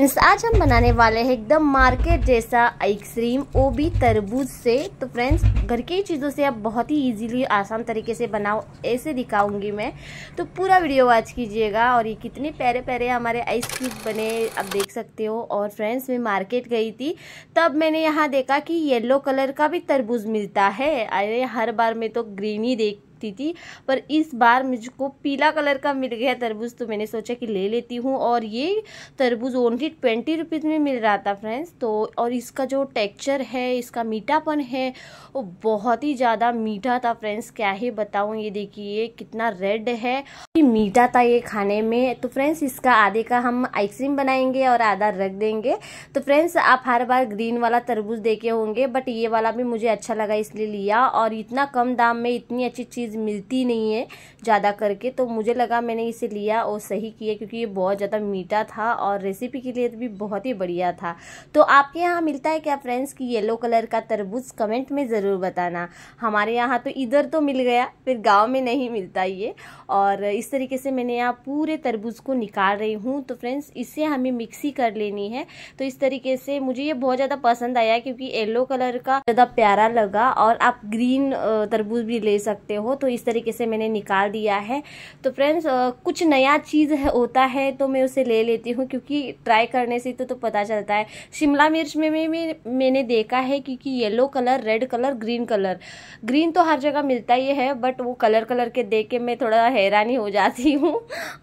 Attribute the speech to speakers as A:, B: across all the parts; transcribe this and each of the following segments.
A: friends आज हम बनाने वाले हैं एकदम मार्केट जैसा आइसक्रीम वो भी तरबूज से तो फ्रेंड्स घर की चीज़ों से आप बहुत ही इजीली आसान तरीके से बनाओ ऐसे दिखाऊंगी मैं तो पूरा वीडियो वॉच कीजिएगा और ये कितने प्यारे प्यारे हमारे आइसक्रीम बने आप देख सकते हो और फ्रेंड्स मैं मार्केट गई थी तब मैंने यहाँ देखा कि येल्लो कलर का भी तरबूज मिलता है अरे हर बार मैं तो ग्रीन ही देख सकती थी पर इस बार मुझको पीला कलर का मिल गया तरबूज तो मैंने सोचा कि ले लेती हूँ और ये तरबूज ओनली ट्वेंटी रुपीज़ में मिल रहा था फ्रेंड्स तो और इसका जो टेक्चर है इसका मीठापन है वो बहुत ही ज़्यादा मीठा था फ्रेंड्स क्या ही बताऊँ ये देखिए कितना रेड है मीठा था ये खाने में तो फ्रेंड्स इसका आधे का हम आइसक्रीम बनाएंगे और आधा रख देंगे तो फ्रेंड्स आप हर बार ग्रीन वाला तरबूज देखे होंगे बट ये वाला भी मुझे अच्छा लगा इसलिए लिया और इतना कम दाम में इतनी अच्छी चीज़ चीज़ मिलती नहीं है ज़्यादा करके तो मुझे लगा मैंने इसे लिया और सही किया क्योंकि ये बहुत ज़्यादा मीठा था और रेसिपी के लिए भी बहुत ही बढ़िया था तो आपके यहाँ मिलता है क्या फ्रेंड्स कि येलो कलर का तरबूज कमेंट में ज़रूर बताना हमारे यहाँ तो इधर तो मिल गया फिर गाँव में नहीं मिलता ये और इस तरीके से मैंने यहाँ पूरे तरबूज को निकाल रही हूँ तो फ्रेंड्स इसे हमें मिक्सी कर लेनी है तो इस तरीके से मुझे ये बहुत ज़्यादा पसंद आया क्योंकि येलो कलर का ज़्यादा प्यारा लगा और आप ग्रीन तरबूज भी ले सकते हो तो इस तरीके से मैंने निकाल दिया है तो फ्रेंड्स कुछ नया चीज़ होता है तो मैं उसे ले लेती हूँ क्योंकि ट्राई करने से तो, तो पता चलता है शिमला मिर्च में भी मैं मैंने देखा है क्योंकि yellow colour red colour green colour green तो हर जगह मिलता ही है बट वो कलर कलर के देख के मैं थोड़ा हैरानी हो जाती हूँ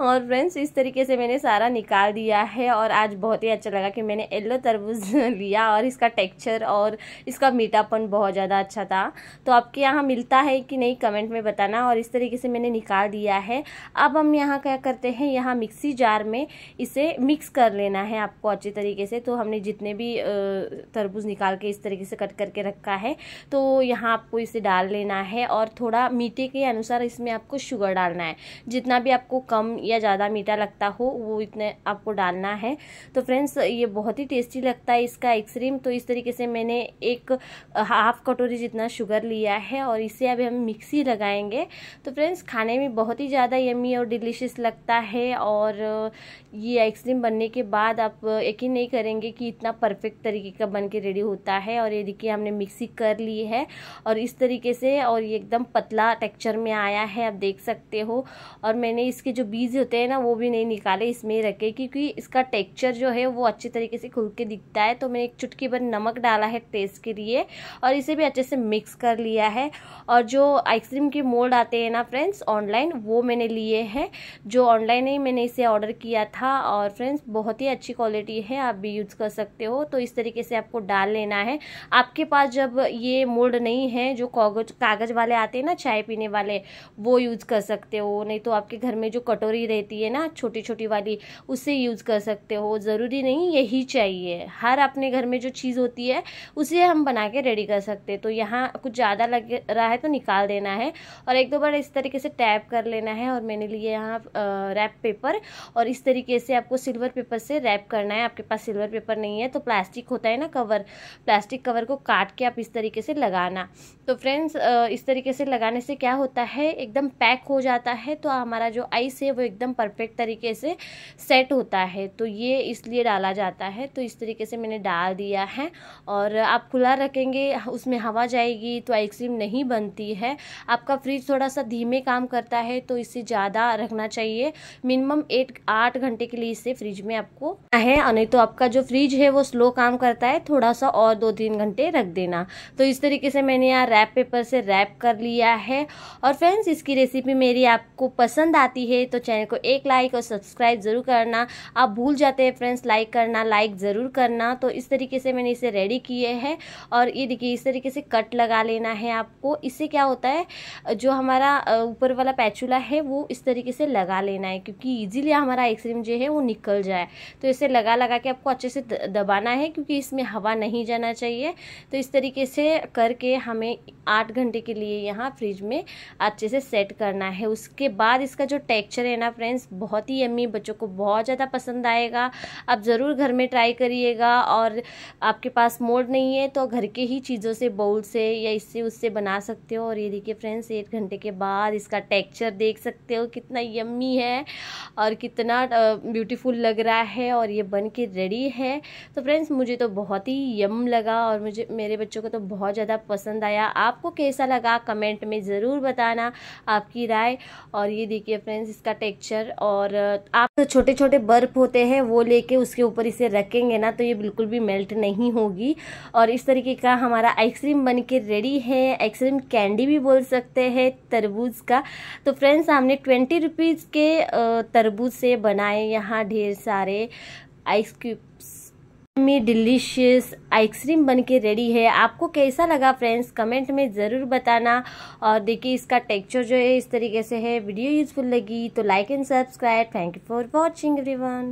A: और फ्रेंड्स इस तरीके से मैंने सारा निकाल दिया है और आज बहुत ही अच्छा लगा कि मैंने येल्लो तरबूज लिया और इसका टेक्चर और इसका मीठापन बहुत ज़्यादा अच्छा था तो आपके यहाँ मिलता है कि नहीं कमेंट में बताना और इस तरीके से मैंने निकाल दिया है अब हम यहाँ क्या करते हैं यहाँ मिक्सी जार में इसे मिक्स कर लेना है आपको अच्छे तरीके से तो हमने जितने भी तरबूज निकाल के इस तरीके से कट करके रखा है तो यहाँ आपको इसे डाल लेना है और थोड़ा मीठे के अनुसार इसमें आपको शुगर डालना है जितना भी आपको कम या ज़्यादा मीठा लगता हो वो इतने आपको डालना है तो फ्रेंड्स ये बहुत ही टेस्टी लगता है इसका एक्सक्रीम तो इस तरीके से मैंने एक हाफ कटोरी जितना शुगर लिया है और इसे अभी हम मिक्सी लगाए बनाएंगे तो फ्रेंड्स खाने में बहुत ही ज़्यादा यमी और डिलीशियस लगता है और ये आइसक्रीम बनने के बाद आप यकीन नहीं करेंगे कि इतना परफेक्ट तरीके का बन के रेडी होता है और ये देखिए हमने मिक्सी कर ली है और इस तरीके से और ये एकदम पतला टेक्चर में आया है आप देख सकते हो और मैंने इसके जो बीज होते हैं ना वो भी नहीं निकाले इसमें रखे क्योंकि इसका टेक्चर जो है वो अच्छे तरीके से खुल के दिखता है तो मैंने एक चुटकी भर नमक डाला है टेस्ट के लिए और इसे भी अच्छे से मिक्स कर लिया है और जो आइसक्रीम के मोल्ड आते हैं ना फ्रेंड्स ऑनलाइन वो मैंने लिए हैं जो ऑनलाइन ही मैंने इसे ऑर्डर किया था और फ्रेंड्स बहुत ही अच्छी क्वालिटी है आप भी यूज़ कर सकते हो तो इस तरीके से आपको डाल लेना है आपके पास जब ये मोल्ड नहीं है जो कागज कागज़ वाले आते हैं ना चाय पीने वाले वो यूज़ कर सकते हो नहीं तो आपके घर में जो कटोरी रहती है ना छोटी छोटी वाली उसे यूज़ कर सकते हो ज़रूरी नहीं यही चाहिए हर अपने घर में जो चीज़ होती है उसे हम बना के रेडी कर सकते तो यहाँ कुछ ज़्यादा लग रहा है तो निकाल देना है और एक दो बार इस तरीके से टैप कर लेना है और मैंने लिए यहाँ रैप पेपर और इस तरीके से आपको सिल्वर पेपर से रैप करना है आपके पास सिल्वर पेपर नहीं है तो प्लास्टिक होता है ना कवर प्लास्टिक कवर को काट के आप इस तरीके से लगाना तो फ्रेंड्स इस तरीके से लगाने से क्या होता है एकदम पैक हो जाता है तो हमारा जो आइस है वो एकदम परफेक्ट तरीके से सेट होता है तो ये इसलिए डाला जाता है तो इस तरीके से मैंने डाल दिया है और आप खुला रखेंगे उसमें हवा जाएगी तो आइसक्रीम नहीं बनती है आपका फ्रिज थोड़ा सा धीमे काम करता है तो इसे ज़्यादा रखना चाहिए मिनिमम एट आठ घंटे के लिए इसे फ्रिज में आपको है और नहीं तो आपका जो फ्रिज है वो स्लो काम करता है थोड़ा सा और दो तीन घंटे रख देना तो इस तरीके से मैंने यहाँ रैप पेपर से रैप कर लिया है और फ्रेंड्स इसकी रेसिपी मेरी आपको पसंद आती है तो चैनल को एक लाइक और सब्सक्राइब ज़रूर करना आप भूल जाते हैं फ्रेंड्स लाइक करना लाइक ज़रूर करना तो इस तरीके से मैंने इसे रेडी किए हैं और ये देखिए इस तरीके से कट लगा लेना है आपको इससे क्या होता है जो हमारा ऊपर वाला पैचूला है वो इस तरीके से लगा लेना है क्योंकि ईजिली हमारा आइसक्रीम जो है वो निकल जाए तो इसे लगा लगा के आपको अच्छे से दबाना है क्योंकि इसमें हवा नहीं जाना चाहिए तो इस तरीके से करके हमें आठ घंटे के लिए यहाँ फ्रिज में अच्छे से सेट करना है उसके बाद इसका जो टेक्चर है ना फ्रेंड्स बहुत ही अम्मी बच्चों को बहुत ज़्यादा पसंद आएगा आप ज़रूर घर में ट्राई करिएगा और आपके पास मोड नहीं है तो घर के ही चीज़ों से बाउल से या इससे उससे बना सकते हो और ये देखिए फ्रेंड्स एक घंटे के बाद इसका टेक्सचर देख सकते हो कितना यम्मी है और कितना ब्यूटीफुल लग रहा है और ये बन के रेडी है तो फ्रेंड्स मुझे तो बहुत ही यम लगा और मुझे मेरे बच्चों को तो बहुत ज़्यादा पसंद आया आपको कैसा लगा कमेंट में ज़रूर बताना आपकी राय और ये देखिए फ्रेंड्स इसका टेक्स्चर और आप तो छोटे छोटे बर्फ होते हैं वो लेके उसके ऊपर इसे रखेंगे ना तो ये बिल्कुल भी मेल्ट नहीं होगी और इस तरीके का हमारा आइसक्रीम बन के रेडी है आइसक्रीम कैंडी भी बोल सकते हैं तरबूज का तो फ्रेंड्स हमने ट्वेंटी रुपीज़ के तरबूज से बनाए यहाँ ढेर सारे आइस क्यूब्स में डिलीशियस आइसक्रीम बन के रेडी है आपको कैसा लगा फ्रेंड्स कमेंट में ज़रूर बताना और देखिए इसका टेक्सचर जो है इस तरीके से है वीडियो यूज़फुल लगी तो like and subscribe thank you for watching everyone